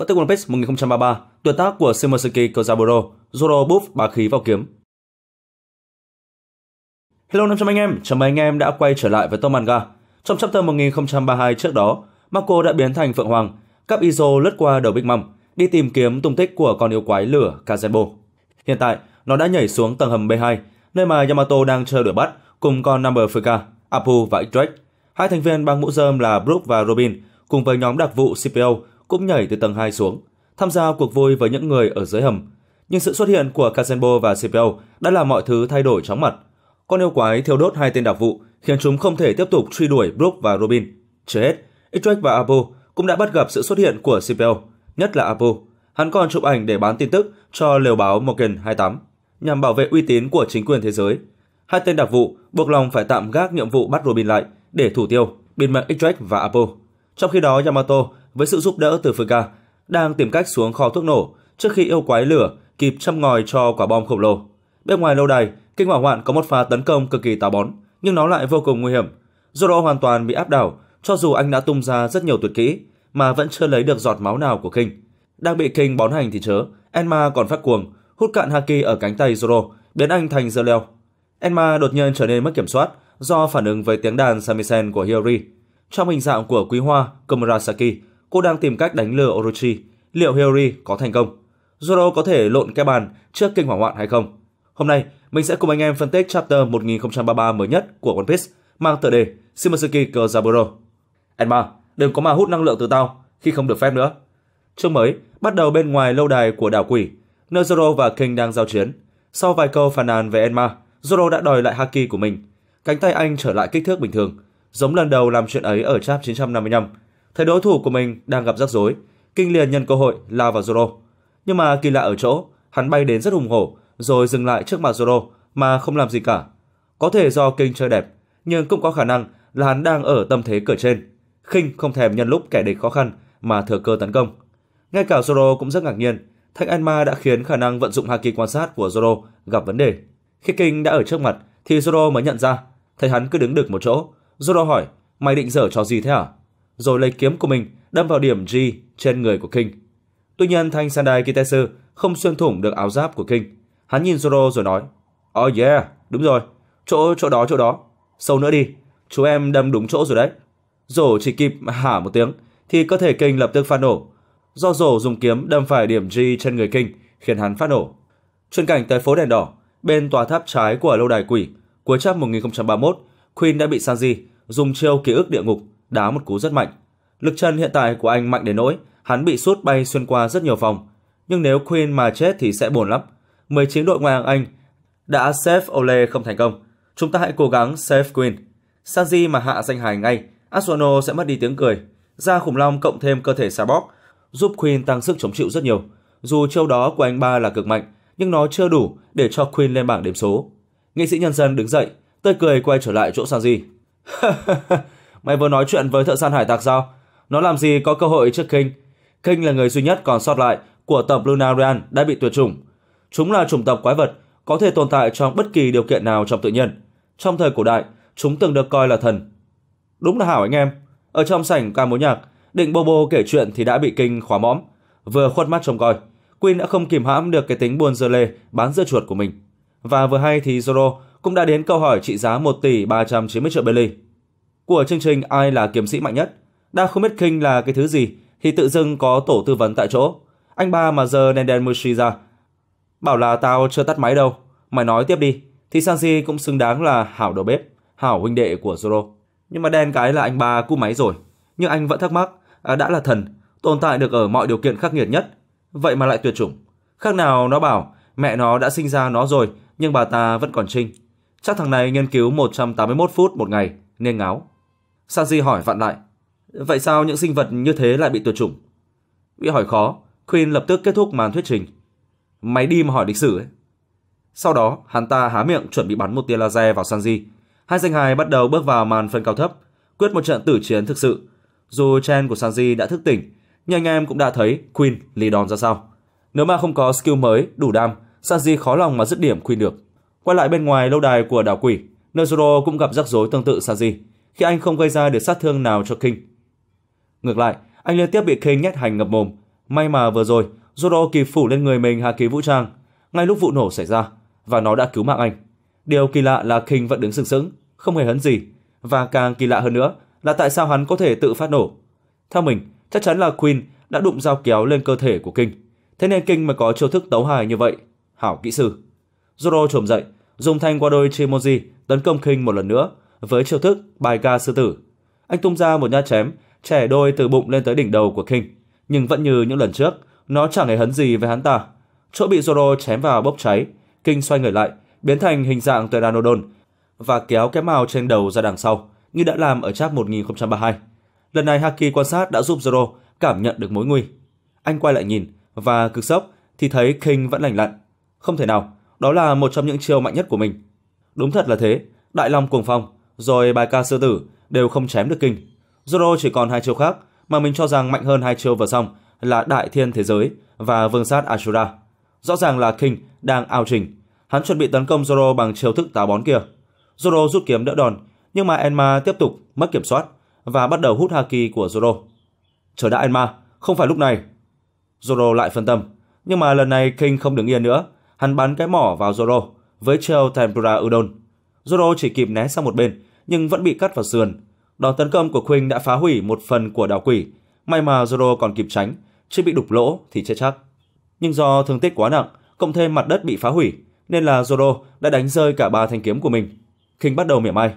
Phân tích One Piece 1033, tuyệt tác của Shimosuke Kozaburo, Zoro buff bá khí vào kiếm. Hello 500 anh em, chào mừng anh em đã quay trở lại với Tom Manga. Trong chapter 1032 trước đó, Marco đã biến thành Phượng Hoàng, cắp Izo lướt qua đầu Big Mom, đi tìm kiếm tung tích của con yêu quái lửa Kazenbo. Hiện tại, nó đã nhảy xuống tầng hầm B2, nơi mà Yamato đang chờ đuổi bắt cùng con Number Fuka, Apu và X-Drake. Hai thành viên băng mũ dơm là Brook và Robin cùng với nhóm đặc vụ CPO cũng nhảy từ tầng 2 xuống, tham gia cuộc vui với những người ở dưới hầm. Nhưng sự xuất hiện của Kazenbo và Sepio đã làm mọi thứ thay đổi chóng mặt. Con yêu quái thiêu đốt hai tên đặc vụ khiến chúng không thể tiếp tục truy đuổi Brook và Robin. Chưa hết, Itrek và Abu cũng đã bắt gặp sự xuất hiện của Sepio, nhất là Abu. Hắn còn chụp ảnh để bán tin tức cho liều báo Morgan 28 nhằm bảo vệ uy tín của chính quyền thế giới. Hai tên đặc vụ buộc lòng phải tạm gác nhiệm vụ bắt Robin lại để thủ tiêu, biên mạng Itrek và Abu. Trong khi đó Yamato với sự giúp đỡ từ Fuka đang tìm cách xuống kho thuốc nổ trước khi yêu quái lửa kịp châm ngòi cho quả bom khổng lồ. Bên ngoài lâu đài, kinh hỏa hoạn có một pha tấn công cực kỳ táo bón, nhưng nó lại vô cùng nguy hiểm. Zoro hoàn toàn bị áp đảo, cho dù anh đã tung ra rất nhiều tuyệt kỹ mà vẫn chưa lấy được giọt máu nào của Kinh Đang bị Kinh bón hành thì chớ, Enma còn phát cuồng, hút cạn Haki ở cánh tay Zoro, biến anh thành dơ leo. Enma đột nhiên trở nên mất kiểm soát do phản ứng với tiếng đàn samisen của Hiyori. Trong hình dạng của quý hoa Komurasaki, cô đang tìm cách đánh lừa Orochi. Liệu Hiyori có thành công? Zoro có thể lộn cái bàn trước kinh hoàng hoạn hay không? Hôm nay, mình sẽ cùng anh em phân tích chapter 1033 mới nhất của One Piece mang tựa đề Shimasuki Kozaburo. Enma, đừng có mà hút năng lượng từ tao khi không được phép nữa. Chương mới bắt đầu bên ngoài lâu đài của đảo quỷ, nơi Zoro và King đang giao chiến. Sau vài câu phàn nàn về Enma, Zoro đã đòi lại Haki của mình. Cánh tay anh trở lại kích thước bình thường, giống lần đầu làm chuyện ấy ở chap 955 Thấy đối thủ của mình đang gặp rắc rối, Kinh liền nhân cơ hội lao vào Zoro. Nhưng mà kỳ lạ ở chỗ, hắn bay đến rất hùng hổ rồi dừng lại trước mặt Zoro mà không làm gì cả. Có thể do Kinh chơi đẹp, nhưng cũng có khả năng là hắn đang ở tâm thế cửa trên. kinh không thèm nhân lúc kẻ địch khó khăn mà thừa cơ tấn công. Ngay cả Zoro cũng rất ngạc nhiên, Thạch Anma đã khiến khả năng vận dụng haki quan sát của Zoro gặp vấn đề. Khi Kinh đã ở trước mặt thì Zoro mới nhận ra, thấy hắn cứ đứng được một chỗ. Zoro hỏi, mày định dở trò gì thế hả? À? rồi lấy kiếm của mình đâm vào điểm G trên người của King. Tuy nhiên thanh Sandai Kitesu không xuyên thủng được áo giáp của King. Hắn nhìn Zoro rồi nói, Oh yeah, đúng rồi, chỗ chỗ đó chỗ đó, sâu nữa đi, chú em đâm đúng chỗ rồi đấy. Rổ chỉ kịp hả một tiếng thì cơ thể King lập tức phát nổ. Do rổ dùng kiếm đâm phải điểm G trên người King khiến hắn phát nổ. Chuyển cảnh tới phố đèn đỏ, bên tòa tháp trái của lâu đài quỷ, cuối năm 1031, Queen đã bị Sanji dùng chiêu ký ức địa ngục đá một cú rất mạnh. Lực chân hiện tại của anh mạnh đến nỗi hắn bị sút bay xuyên qua rất nhiều phòng. Nhưng nếu Queen mà chết thì sẽ buồn lắm. 19 đội ngoại hạng Anh đã save Ole không thành công. Chúng ta hãy cố gắng save Queen. Sanji mà hạ danh hài ngay, Asuano sẽ mất đi tiếng cười. Ra khủng long cộng thêm cơ thể xà bóc, giúp Queen tăng sức chống chịu rất nhiều. Dù châu đó của anh ba là cực mạnh, nhưng nó chưa đủ để cho Queen lên bảng điểm số. Nghệ sĩ nhân dân đứng dậy, tươi cười quay trở lại chỗ Sanji. Mày vừa nói chuyện với thợ săn hải tặc sao? Nó làm gì có cơ hội trước King? King là người duy nhất còn sót lại của tập Lunarian đã bị tuyệt chủng. Chúng là chủng tộc quái vật, có thể tồn tại trong bất kỳ điều kiện nào trong tự nhiên. Trong thời cổ đại, chúng từng được coi là thần. Đúng là hảo anh em. Ở trong sảnh ca múa nhạc, định Bobo kể chuyện thì đã bị King khóa mõm. Vừa khuất mắt trông coi, Queen đã không kìm hãm được cái tính buồn dơ lê bán dưa chuột của mình. Và vừa hay thì Zoro cũng đã đến câu hỏi trị giá 1 tỷ 390 triệu Bailey của chương trình Ai là kiếm sĩ mạnh nhất. Đang không biết kinh là cái thứ gì thì tự dưng có tổ tư vấn tại chỗ. Anh ba mà giờ đèn đèn Mushi ra. Bảo là tao chưa tắt máy đâu. Mày nói tiếp đi. Thì Sanji cũng xứng đáng là hảo đầu bếp, hảo huynh đệ của Zoro. Nhưng mà đen cái là anh ba cú máy rồi. Nhưng anh vẫn thắc mắc, à, đã là thần, tồn tại được ở mọi điều kiện khắc nghiệt nhất. Vậy mà lại tuyệt chủng. Khác nào nó bảo, mẹ nó đã sinh ra nó rồi, nhưng bà ta vẫn còn trinh. Chắc thằng này nghiên cứu 181 phút một ngày, nên ngáo. Sa hỏi vặn lại, vậy sao những sinh vật như thế lại bị tuyệt chủng? Bị hỏi khó, Queen lập tức kết thúc màn thuyết trình. Máy đi mà hỏi lịch sử ấy. Sau đó, hắn ta há miệng chuẩn bị bắn một tia laser vào San Hai danh hài bắt đầu bước vào màn phân cao thấp, quyết một trận tử chiến thực sự. Dù Chen của San đã thức tỉnh, nhưng anh em cũng đã thấy Queen lì đòn ra sao. Nếu mà không có skill mới đủ đam, San khó lòng mà dứt điểm Queen được. Quay lại bên ngoài lâu đài của đảo quỷ, Nezuro cũng gặp rắc rối tương tự San khi anh không gây ra được sát thương nào cho King. Ngược lại, anh liên tiếp bị King nhét hành ngập mồm. May mà vừa rồi, Zoro kịp phủ lên người mình hạ ký vũ trang, ngay lúc vụ nổ xảy ra, và nó đã cứu mạng anh. Điều kỳ lạ là King vẫn đứng sừng sững, không hề hấn gì, và càng kỳ lạ hơn nữa là tại sao hắn có thể tự phát nổ. Theo mình, chắc chắn là Queen đã đụng dao kéo lên cơ thể của King, thế nên King mới có chiêu thức tấu hài như vậy. Hảo kỹ sư. Zoro trồm dậy, dùng thanh qua đôi Chimoji tấn công King một lần nữa với chiêu thức bài ca sư tử, anh tung ra một nhát chém, trẻ đôi từ bụng lên tới đỉnh đầu của King. Nhưng vẫn như những lần trước, nó chẳng hề hấn gì với hắn ta. Chỗ bị Zoro chém vào bốc cháy, King xoay người lại, biến thành hình dạng Pteranodon và kéo cái màu trên đầu ra đằng sau, như đã làm ở chap 1032. Lần này Haki quan sát đã giúp Zoro cảm nhận được mối nguy. Anh quay lại nhìn và cực sốc thì thấy King vẫn lành lặn. Không thể nào, đó là một trong những chiêu mạnh nhất của mình. Đúng thật là thế, đại long cuồng phong rồi bài ca sư tử đều không chém được kinh. Zoro chỉ còn hai chiêu khác mà mình cho rằng mạnh hơn hai chiêu vừa xong là Đại Thiên Thế Giới và Vương Sát Ashura. Rõ ràng là King đang ao trình. Hắn chuẩn bị tấn công Zoro bằng chiêu thức táo bón kia. Zoro rút kiếm đỡ đòn, nhưng mà Enma tiếp tục mất kiểm soát và bắt đầu hút haki của Zoro. Chờ đã Enma, không phải lúc này. Zoro lại phân tâm, nhưng mà lần này King không đứng yên nữa, hắn bắn cái mỏ vào Zoro với chiêu tempura udon. Zoro chỉ kịp né sang một bên nhưng vẫn bị cắt vào sườn. Đòn tấn công của Quinn đã phá hủy một phần của đảo quỷ. May mà Zoro còn kịp tránh, chứ bị đục lỗ thì chết chắc. Nhưng do thương tích quá nặng, cộng thêm mặt đất bị phá hủy, nên là Zoro đã đánh rơi cả ba thanh kiếm của mình. King bắt đầu mỉa mai.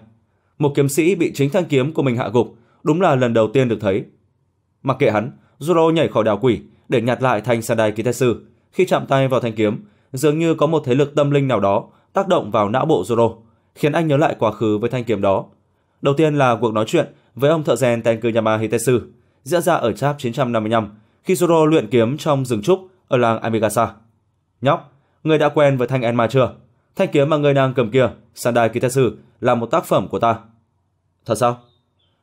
Một kiếm sĩ bị chính thanh kiếm của mình hạ gục, đúng là lần đầu tiên được thấy. Mặc kệ hắn, Zoro nhảy khỏi đảo quỷ để nhặt lại thanh Sandai Kitetsu. Khi chạm tay vào thanh kiếm, dường như có một thế lực tâm linh nào đó tác động vào não bộ Zoro, khiến anh nhớ lại quá khứ với thanh kiếm đó. Đầu tiên là cuộc nói chuyện với ông thợ rèn Tenkuyama Hitesu diễn ra ở chap 955 khi Zoro luyện kiếm trong rừng trúc ở làng Amigasa. Nhóc, người đã quen với thanh Enma chưa? Thanh kiếm mà người đang cầm kia, Sandai Kitetsu, là một tác phẩm của ta. Thật sao?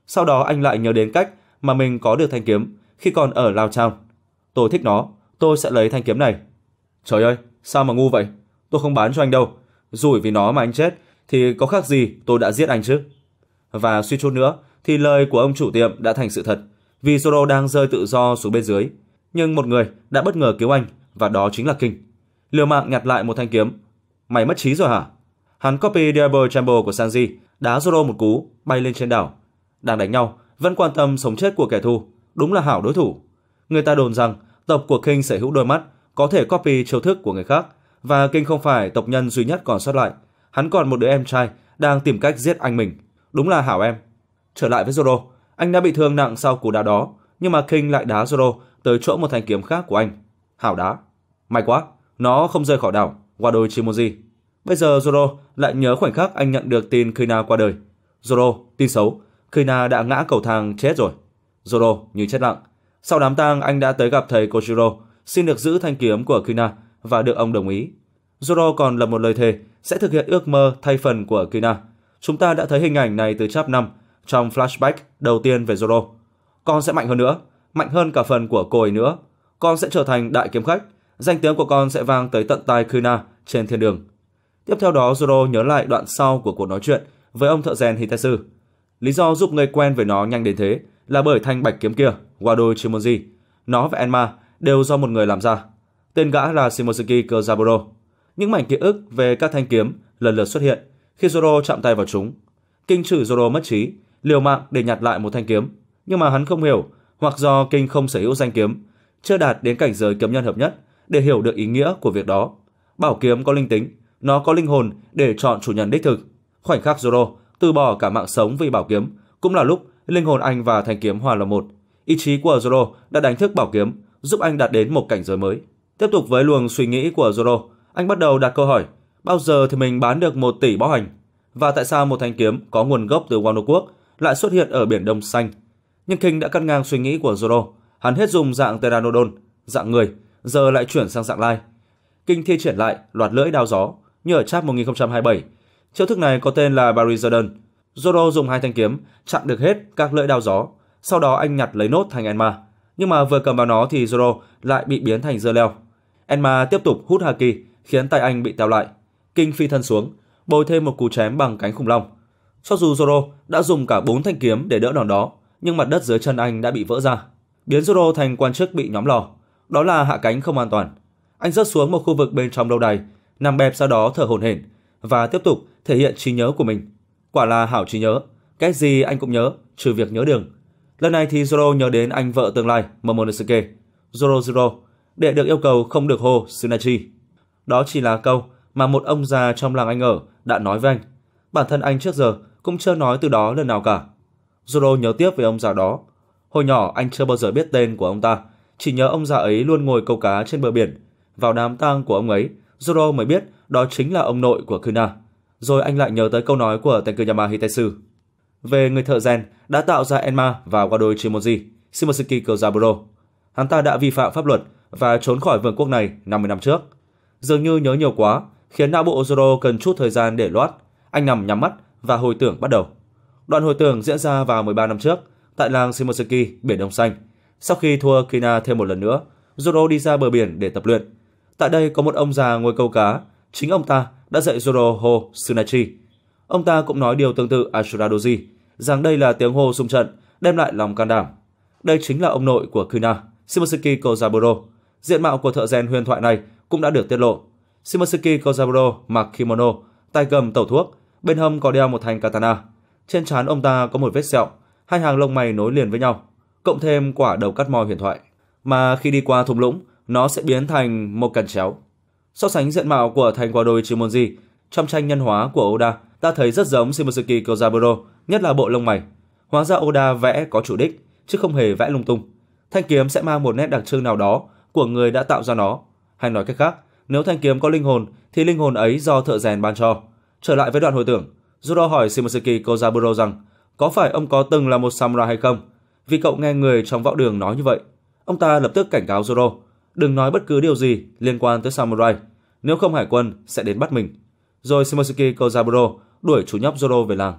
Sau đó anh lại nhớ đến cách mà mình có được thanh kiếm khi còn ở Lao Trang. Tôi thích nó, tôi sẽ lấy thanh kiếm này. Trời ơi, sao mà ngu vậy? Tôi không bán cho anh đâu. Rủi vì nó mà anh chết thì có khác gì tôi đã giết anh chứ? Và suy chút nữa thì lời của ông chủ tiệm đã thành sự thật vì Zoro đang rơi tự do xuống bên dưới. Nhưng một người đã bất ngờ cứu anh và đó chính là Kinh. Liều mạng nhặt lại một thanh kiếm. Mày mất trí rồi hả? Hắn copy Diablo Chamber của Sanji, đá Zoro một cú, bay lên trên đảo. Đang đánh nhau, vẫn quan tâm sống chết của kẻ thù, đúng là hảo đối thủ. Người ta đồn rằng tộc của Kinh sở hữu đôi mắt, có thể copy chiêu thức của người khác, và Kinh không phải tộc nhân duy nhất còn sót lại – hắn còn một đứa em trai đang tìm cách giết anh mình. Đúng là hảo em. Trở lại với Zoro, anh đã bị thương nặng sau cú đá đó, nhưng mà King lại đá Zoro tới chỗ một thanh kiếm khác của anh. Hảo đá. May quá, nó không rơi khỏi đảo, qua đôi Chimoji. Bây giờ Zoro lại nhớ khoảnh khắc anh nhận được tin Kina qua đời. Zoro, tin xấu, Kina đã ngã cầu thang chết rồi. Zoro như chết lặng. Sau đám tang anh đã tới gặp thầy kojiro xin được giữ thanh kiếm của Kina và được ông đồng ý. Zoro còn lập một lời thề sẽ thực hiện ước mơ thay phần của Kina. Chúng ta đã thấy hình ảnh này từ chap 5 trong flashback đầu tiên về Zoro. Con sẽ mạnh hơn nữa, mạnh hơn cả phần của cồi nữa. Con sẽ trở thành đại kiếm khách, danh tiếng của con sẽ vang tới tận tai Kina trên thiên đường. Tiếp theo đó Zoro nhớ lại đoạn sau của cuộc nói chuyện với ông thợ rèn Hitasu. Lý do giúp người quen với nó nhanh đến thế là bởi thanh bạch kiếm kia, Wado Chimonji. Nó và Enma đều do một người làm ra. Tên gã là Shimozuki Kozaburo những mảnh ký ức về các thanh kiếm lần lượt xuất hiện khi Zoro chạm tay vào chúng. Kinh trừ Zoro mất trí, liều mạng để nhặt lại một thanh kiếm, nhưng mà hắn không hiểu, hoặc do Kinh không sở hữu danh kiếm, chưa đạt đến cảnh giới kiếm nhân hợp nhất để hiểu được ý nghĩa của việc đó. Bảo kiếm có linh tính, nó có linh hồn để chọn chủ nhân đích thực. Khoảnh khắc Zoro từ bỏ cả mạng sống vì bảo kiếm, cũng là lúc linh hồn anh và thanh kiếm hòa là một. Ý chí của Zoro đã đánh thức bảo kiếm, giúp anh đạt đến một cảnh giới mới. Tiếp tục với luồng suy nghĩ của Zoro, anh bắt đầu đặt câu hỏi, bao giờ thì mình bán được 1 tỷ bó hành? Và tại sao một thanh kiếm có nguồn gốc từ Wano Quốc lại xuất hiện ở Biển Đông Xanh? Nhưng King đã cắt ngang suy nghĩ của Zoro. Hắn hết dùng dạng Pteranodon, dạng người, giờ lại chuyển sang dạng lai. King thi triển lại loạt lưỡi đao gió như ở chap 1027. Chiêu thức này có tên là Barizodon. Zoro dùng hai thanh kiếm chặn được hết các lưỡi đao gió. Sau đó anh nhặt lấy nốt thành Enma. Nhưng mà vừa cầm vào nó thì Zoro lại bị biến thành dưa leo. Enma tiếp tục hút Haki khiến tay anh bị teo lại. Kinh phi thân xuống, bồi thêm một cú chém bằng cánh khủng long. Cho dù Zoro đã dùng cả bốn thanh kiếm để đỡ đòn đó, nhưng mặt đất dưới chân anh đã bị vỡ ra, biến Zoro thành quan chức bị nhóm lò. Đó là hạ cánh không an toàn. Anh rớt xuống một khu vực bên trong lâu đài, nằm bẹp sau đó thở hổn hển và tiếp tục thể hiện trí nhớ của mình. Quả là hảo trí nhớ, cái gì anh cũng nhớ, trừ việc nhớ đường. Lần này thì Zoro nhớ đến anh vợ tương lai Momonosuke, Zoro Zoro, để được yêu cầu không được hô Tsunachi. Đó chỉ là câu mà một ông già trong làng anh ở đã nói với anh. Bản thân anh trước giờ cũng chưa nói từ đó lần nào cả. Zoro nhớ tiếp về ông già đó. Hồi nhỏ anh chưa bao giờ biết tên của ông ta, chỉ nhớ ông già ấy luôn ngồi câu cá trên bờ biển. Vào đám tang của ông ấy, Zoro mới biết đó chính là ông nội của Kuna. Rồi anh lại nhớ tới câu nói của Tenkuyama Hitesu về người thợ rèn đã tạo ra Enma và Wado Chimonji, Shimosuke Kozaburo. Hắn ta đã vi phạm pháp luật và trốn khỏi vương quốc này 50 năm trước dường như nhớ nhiều quá, khiến não bộ Zoro cần chút thời gian để loát. Anh nằm nhắm mắt và hồi tưởng bắt đầu. Đoạn hồi tưởng diễn ra vào 13 năm trước, tại làng Shimotsuki, Biển Đông Xanh. Sau khi thua Kina thêm một lần nữa, Zoro đi ra bờ biển để tập luyện. Tại đây có một ông già ngồi câu cá, chính ông ta đã dạy Zoro hô Sunachi. Ông ta cũng nói điều tương tự Ashura Doji, rằng đây là tiếng hô xung trận, đem lại lòng can đảm. Đây chính là ông nội của Kina, Shimotsuki Kozaburo. Diện mạo của thợ rèn huyền thoại này cũng đã được tiết lộ. Shimotsuki Kozaburo mặc kimono, tay cầm tẩu thuốc, bên hông có đeo một thanh katana. Trên trán ông ta có một vết sẹo, hai hàng lông mày nối liền với nhau, cộng thêm quả đầu cắt mò huyền thoại, mà khi đi qua thung lũng, nó sẽ biến thành một cành chéo. So sánh diện mạo của thành quả đồi Chimonji trong tranh nhân hóa của Oda, ta thấy rất giống Shimotsuki Kozaburo, nhất là bộ lông mày. Hóa ra Oda vẽ có chủ đích, chứ không hề vẽ lung tung. Thanh kiếm sẽ mang một nét đặc trưng nào đó của người đã tạo ra nó, hay nói cách khác, nếu thanh kiếm có linh hồn thì linh hồn ấy do thợ rèn ban cho. Trở lại với đoạn hồi tưởng, Judo hỏi Shimoseki Kozaburo rằng có phải ông có từng là một samurai hay không? Vì cậu nghe người trong võ đường nói như vậy. Ông ta lập tức cảnh cáo Zoro, đừng nói bất cứ điều gì liên quan tới samurai, nếu không hải quân sẽ đến bắt mình. Rồi Shimosaki Kozaburo đuổi chú nhóc Zoro về làng.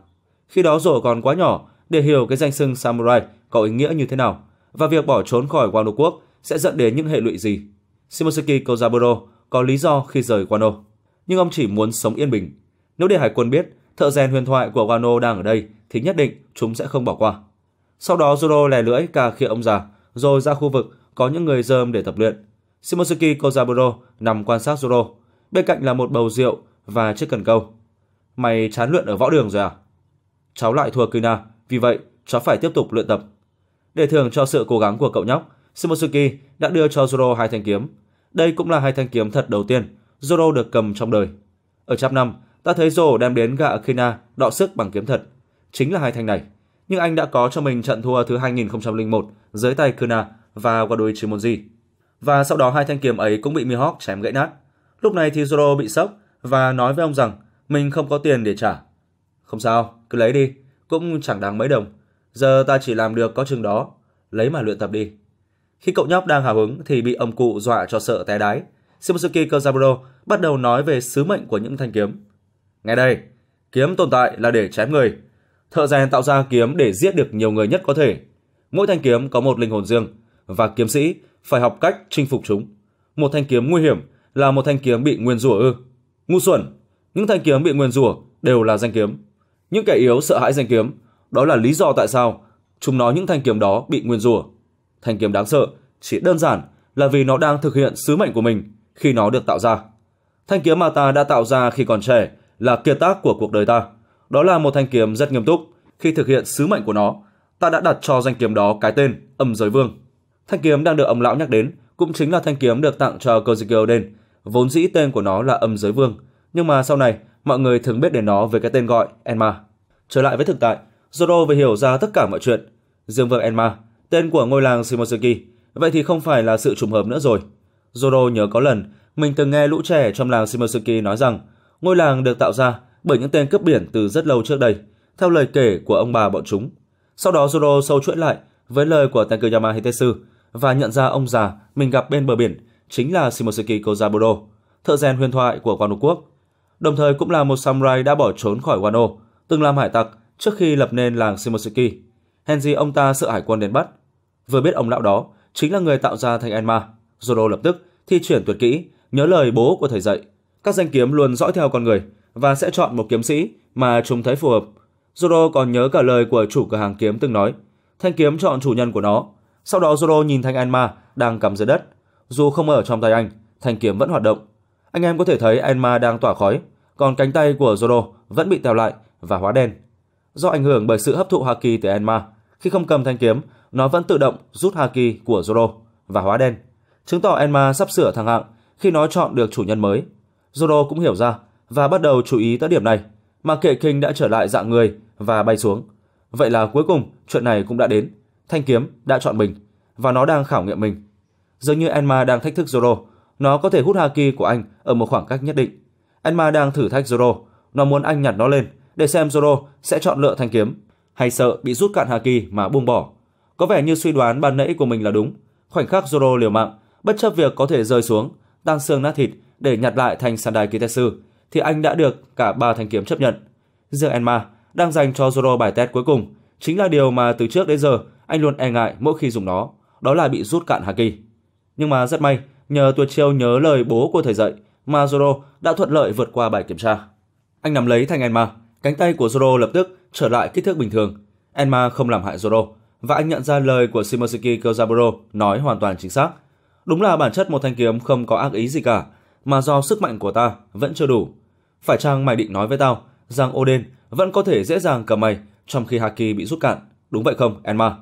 Khi đó Zoro còn quá nhỏ để hiểu cái danh xưng samurai có ý nghĩa như thế nào và việc bỏ trốn khỏi Wano quốc sẽ dẫn đến những hệ lụy gì. Shimosuki Kozaburo có lý do khi rời Wano, nhưng ông chỉ muốn sống yên bình. Nếu để hải quân biết thợ rèn huyền thoại của Wano đang ở đây thì nhất định chúng sẽ không bỏ qua. Sau đó Zoro lè lưỡi cà khịa ông già, rồi ra khu vực có những người dơm để tập luyện. Shimosuki Kozaburo nằm quan sát Zoro, bên cạnh là một bầu rượu và chiếc cần câu. Mày chán luyện ở võ đường rồi à? Cháu lại thua Kina, vì vậy cháu phải tiếp tục luyện tập. Để thưởng cho sự cố gắng của cậu nhóc, Shimosuki đã đưa cho Zoro hai thanh kiếm đây cũng là hai thanh kiếm thật đầu tiên Zoro được cầm trong đời. Ở chap 5, ta thấy Zoro đem đến gã Akina đọ sức bằng kiếm thật. Chính là hai thanh này. Nhưng anh đã có cho mình trận thua thứ 2001 dưới tay Kuna và Wadoi Chimonji. Và sau đó hai thanh kiếm ấy cũng bị Mihawk chém gãy nát. Lúc này thì Zoro bị sốc và nói với ông rằng mình không có tiền để trả. Không sao, cứ lấy đi, cũng chẳng đáng mấy đồng. Giờ ta chỉ làm được có chừng đó, lấy mà luyện tập đi. Khi cậu nhóc đang hào hứng thì bị ông cụ dọa cho sợ té đái. Shimosuke Kozaburo bắt đầu nói về sứ mệnh của những thanh kiếm. Nghe đây, kiếm tồn tại là để chém người. Thợ rèn tạo ra kiếm để giết được nhiều người nhất có thể. Mỗi thanh kiếm có một linh hồn riêng và kiếm sĩ phải học cách chinh phục chúng. Một thanh kiếm nguy hiểm là một thanh kiếm bị nguyên rủa ư? Ngu xuẩn, những thanh kiếm bị nguyên rủa đều là danh kiếm. Những kẻ yếu sợ hãi danh kiếm, đó là lý do tại sao chúng nói những thanh kiếm đó bị nguyên rủa thanh kiếm đáng sợ chỉ đơn giản là vì nó đang thực hiện sứ mệnh của mình khi nó được tạo ra. Thanh kiếm mà ta đã tạo ra khi còn trẻ là kiệt tác của cuộc đời ta. Đó là một thanh kiếm rất nghiêm túc. Khi thực hiện sứ mệnh của nó, ta đã đặt cho danh kiếm đó cái tên Âm Giới Vương. Thanh kiếm đang được ông lão nhắc đến cũng chính là thanh kiếm được tặng cho Kozikyoden, vốn dĩ tên của nó là Âm Giới Vương, nhưng mà sau này mọi người thường biết đến nó với cái tên gọi Enma. Trở lại với thực tại, Zoro vừa hiểu ra tất cả mọi chuyện. Dương Vương Enma Tên của ngôi làng Shimotsuki. vậy thì không phải là sự trùng hợp nữa rồi. Zoro nhớ có lần, mình từng nghe lũ trẻ trong làng Shimotsuki nói rằng ngôi làng được tạo ra bởi những tên cướp biển từ rất lâu trước đây, theo lời kể của ông bà bọn chúng. Sau đó Zoro sâu chuỗi lại với lời của Takuyama Hitesu và nhận ra ông già mình gặp bên bờ biển chính là Shimotsuki Kozaburo, thợ rèn huyền thoại của Wano quốc, đồng thời cũng là một samurai đã bỏ trốn khỏi Wano, từng làm hải tặc trước khi lập nên làng Shimotsuki. Henji ông ta sợ hải quân đến bắt, Vừa biết ông lão đó chính là người tạo ra thanh Enma, Zoro lập tức thi chuyển tuyệt kỹ, nhớ lời bố của thầy dạy. Các danh kiếm luôn dõi theo con người và sẽ chọn một kiếm sĩ mà chúng thấy phù hợp. Zoro còn nhớ cả lời của chủ cửa hàng kiếm từng nói, thanh kiếm chọn chủ nhân của nó. Sau đó Zoro nhìn thanh Enma đang cầm dưới đất. Dù không ở trong tay anh, thanh kiếm vẫn hoạt động. Anh em có thể thấy Enma đang tỏa khói, còn cánh tay của Zoro vẫn bị tèo lại và hóa đen. Do ảnh hưởng bởi sự hấp thụ haki từ Enma, khi không cầm thanh kiếm, nó vẫn tự động rút Haki của Zoro và hóa đen, chứng tỏ Enma sắp sửa thăng hạng khi nó chọn được chủ nhân mới. Zoro cũng hiểu ra và bắt đầu chú ý tới điểm này, mà kệ kinh đã trở lại dạng người và bay xuống. Vậy là cuối cùng chuyện này cũng đã đến, thanh kiếm đã chọn mình và nó đang khảo nghiệm mình. Dường như Enma đang thách thức Zoro, nó có thể hút Haki của anh ở một khoảng cách nhất định. Enma đang thử thách Zoro, nó muốn anh nhặt nó lên để xem Zoro sẽ chọn lựa thanh kiếm hay sợ bị rút cạn Haki mà buông bỏ. Có vẻ như suy đoán ban nãy của mình là đúng. Khoảnh khắc Zoro liều mạng, bất chấp việc có thể rơi xuống, tan xương nát thịt để nhặt lại thành Sandai Kitetsu, thì anh đã được cả ba thanh kiếm chấp nhận. Riêng Enma đang dành cho Zoro bài test cuối cùng, chính là điều mà từ trước đến giờ anh luôn e ngại mỗi khi dùng nó, đó là bị rút cạn Haki. Nhưng mà rất may, nhờ tuyệt chiêu nhớ lời bố của thầy dạy, mà Zoro đã thuận lợi vượt qua bài kiểm tra. Anh nắm lấy thanh Enma, cánh tay của Zoro lập tức trở lại kích thước bình thường. Enma không làm hại Zoro, và anh nhận ra lời của Shimoshiki Kozaburo nói hoàn toàn chính xác. Đúng là bản chất một thanh kiếm không có ác ý gì cả, mà do sức mạnh của ta vẫn chưa đủ. Phải chăng mày định nói với tao rằng Odin vẫn có thể dễ dàng cầm mày trong khi Haki bị rút cạn, đúng vậy không, Enma?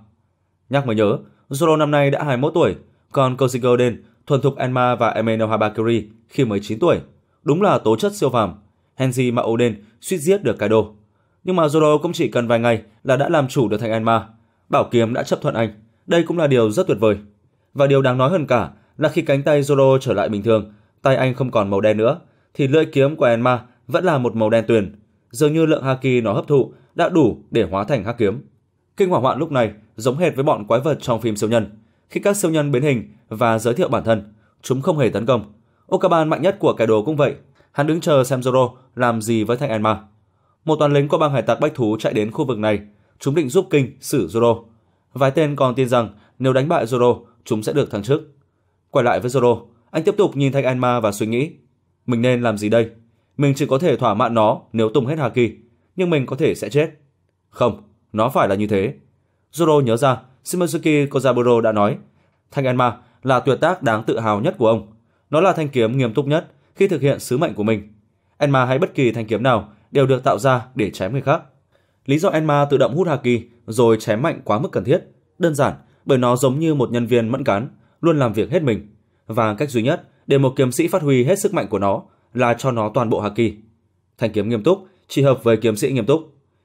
Nhắc mới nhớ, Zoro năm nay đã 21 tuổi, còn Koshiko Oden thuần thục Enma và Emeno Habakiri khi mới 9 tuổi. Đúng là tố chất siêu phàm, Henji mà Odin suýt giết được Kaido. Nhưng mà Zoro cũng chỉ cần vài ngày là đã làm chủ được thành Enma Bảo Kiếm đã chấp thuận anh. Đây cũng là điều rất tuyệt vời. Và điều đáng nói hơn cả là khi cánh tay Zoro trở lại bình thường, tay anh không còn màu đen nữa, thì lưỡi kiếm của Enma vẫn là một màu đen tuyền. Dường như lượng haki nó hấp thụ đã đủ để hóa thành hắc kiếm. Kinh hoàng hoạn lúc này giống hệt với bọn quái vật trong phim siêu nhân. Khi các siêu nhân biến hình và giới thiệu bản thân, chúng không hề tấn công. Okaban mạnh nhất của cải đồ cũng vậy. Hắn đứng chờ xem Zoro làm gì với thanh Enma. Một đoàn lính của băng hải tặc bách thú chạy đến khu vực này chúng định giúp Kinh xử Zoro. Vài tên còn tin rằng nếu đánh bại Zoro, chúng sẽ được thăng chức. Quay lại với Zoro, anh tiếp tục nhìn Thanh Anma và suy nghĩ. Mình nên làm gì đây? Mình chỉ có thể thỏa mãn nó nếu tung hết Haki, nhưng mình có thể sẽ chết. Không, nó phải là như thế. Zoro nhớ ra, Shimizuki Kozaburo đã nói, Thanh Anma là tuyệt tác đáng tự hào nhất của ông. Nó là thanh kiếm nghiêm túc nhất khi thực hiện sứ mệnh của mình. Enma hay bất kỳ thanh kiếm nào đều được tạo ra để chém người khác. Lý do Enma tự động hút Haki rồi chém mạnh quá mức cần thiết, đơn giản bởi nó giống như một nhân viên mẫn cán, luôn làm việc hết mình. Và cách duy nhất để một kiếm sĩ phát huy hết sức mạnh của nó là cho nó toàn bộ Haki. Thanh kiếm nghiêm túc chỉ hợp với kiếm sĩ nghiêm túc.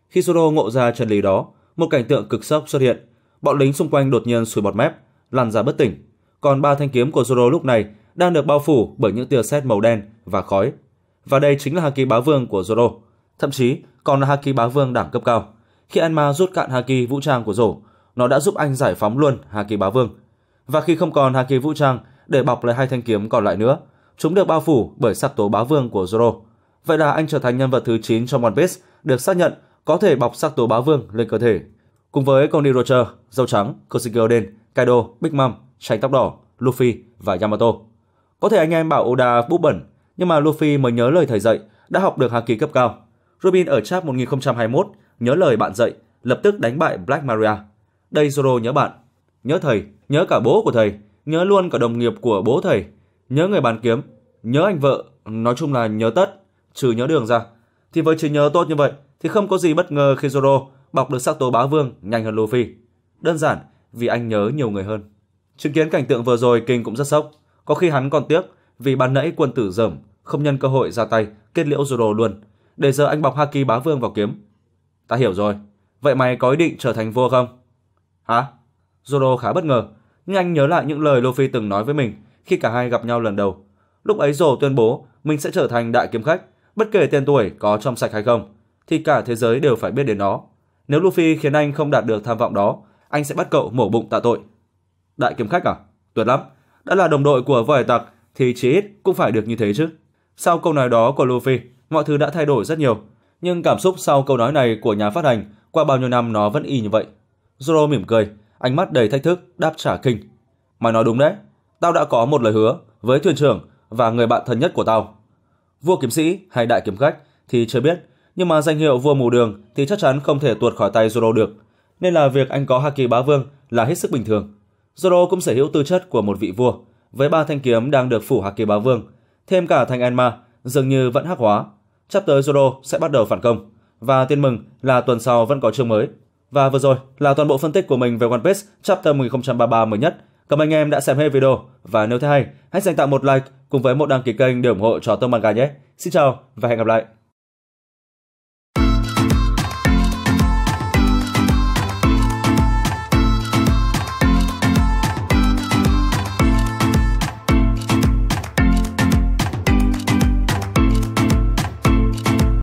Khi Zoro ngộ ra chân lý đó, một cảnh tượng cực sốc xuất hiện. Bọn lính xung quanh đột nhiên sùi bọt mép, lăn ra bất tỉnh. Còn ba thanh kiếm của Zoro lúc này đang được bao phủ bởi những tia sét màu đen và khói. Và đây chính là Haki bá vương của Zoro. Thậm chí, còn là Haki bá vương đẳng cấp cao. Khi anma rút cạn Haki vũ trang của rổ, nó đã giúp anh giải phóng luôn Haki bá vương. Và khi không còn Haki vũ trang để bọc lấy hai thanh kiếm còn lại nữa, chúng được bao phủ bởi sắc tố bá vương của Zoro. Vậy là anh trở thành nhân vật thứ 9 trong One Piece được xác nhận có thể bọc sắc tố bá vương lên cơ thể. Cùng với Connie Roger, Dâu Trắng, Kosuke Oden, Kaido, Big Mom, Tranh Tóc Đỏ, Luffy và Yamato. Có thể anh em bảo Oda bút bẩn, nhưng mà Luffy mới nhớ lời thầy dạy đã học được haki cấp cao. Rubin ở chap 1021 nhớ lời bạn dạy, lập tức đánh bại Black Maria. Đây Zoro nhớ bạn, nhớ thầy, nhớ cả bố của thầy, nhớ luôn cả đồng nghiệp của bố thầy, nhớ người bàn kiếm, nhớ anh vợ, nói chung là nhớ tất, trừ nhớ đường ra. Thì với trí nhớ tốt như vậy thì không có gì bất ngờ khi Zoro bọc được sắc tố bá vương nhanh hơn Luffy. Đơn giản vì anh nhớ nhiều người hơn. Chứng kiến cảnh tượng vừa rồi King cũng rất sốc, có khi hắn còn tiếc vì ban nãy quân tử dởm không nhân cơ hội ra tay kết liễu Zoro luôn để giờ anh bọc Haki bá vương vào kiếm. Ta hiểu rồi, vậy mày có ý định trở thành vua không? Hả? Zoro khá bất ngờ, nhưng anh nhớ lại những lời Luffy từng nói với mình khi cả hai gặp nhau lần đầu. Lúc ấy Zoro tuyên bố mình sẽ trở thành đại kiếm khách, bất kể tên tuổi có trong sạch hay không, thì cả thế giới đều phải biết đến nó. Nếu Luffy khiến anh không đạt được tham vọng đó, anh sẽ bắt cậu mổ bụng tạ tội. Đại kiếm khách à? Tuyệt lắm. Đã là đồng đội của voi tặc thì chí ít cũng phải được như thế chứ. Sau câu nói đó của Luffy, mọi thứ đã thay đổi rất nhiều. Nhưng cảm xúc sau câu nói này của nhà phát hành qua bao nhiêu năm nó vẫn y như vậy. Zoro mỉm cười, ánh mắt đầy thách thức đáp trả kinh. Mày nói đúng đấy, tao đã có một lời hứa với thuyền trưởng và người bạn thân nhất của tao. Vua kiếm sĩ hay đại kiếm khách thì chưa biết, nhưng mà danh hiệu vua mù đường thì chắc chắn không thể tuột khỏi tay Zoro được, nên là việc anh có Haki Bá Vương là hết sức bình thường. Zoro cũng sở hữu tư chất của một vị vua, với ba thanh kiếm đang được phủ Haki Bá Vương, thêm cả thanh Enma dường như vẫn hắc hóa. Sắp tới Zoro sẽ bắt đầu phản công và tin mừng là tuần sau vẫn có chương mới. Và vừa rồi là toàn bộ phân tích của mình về One Piece Chapter 1033 mới nhất. Cảm ơn anh em đã xem hết video và nếu thấy hay, hãy dành tặng một like cùng với một đăng ký kênh để ủng hộ cho Tông Manga nhé. Xin chào và hẹn gặp lại.